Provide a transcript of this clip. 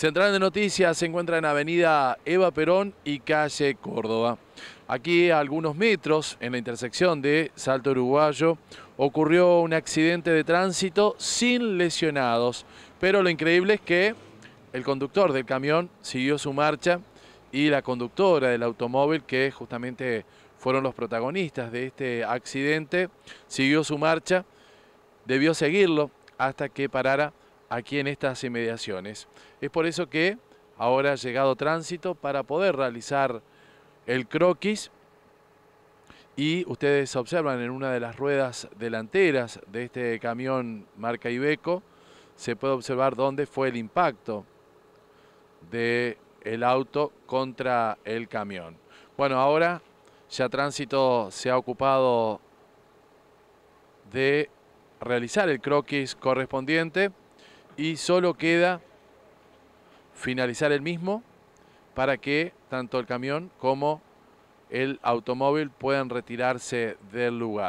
Central de Noticias se encuentra en Avenida Eva Perón y Calle Córdoba. Aquí, a algunos metros, en la intersección de Salto Uruguayo, ocurrió un accidente de tránsito sin lesionados. Pero lo increíble es que el conductor del camión siguió su marcha y la conductora del automóvil, que justamente fueron los protagonistas de este accidente, siguió su marcha, debió seguirlo hasta que parara aquí en estas inmediaciones. Es por eso que ahora ha llegado tránsito para poder realizar el croquis y ustedes observan en una de las ruedas delanteras de este camión marca Ibeco, se puede observar dónde fue el impacto del el auto contra el camión. Bueno, ahora ya Tránsito se ha ocupado de realizar el croquis correspondiente y solo queda finalizar el mismo para que tanto el camión como el automóvil puedan retirarse del lugar.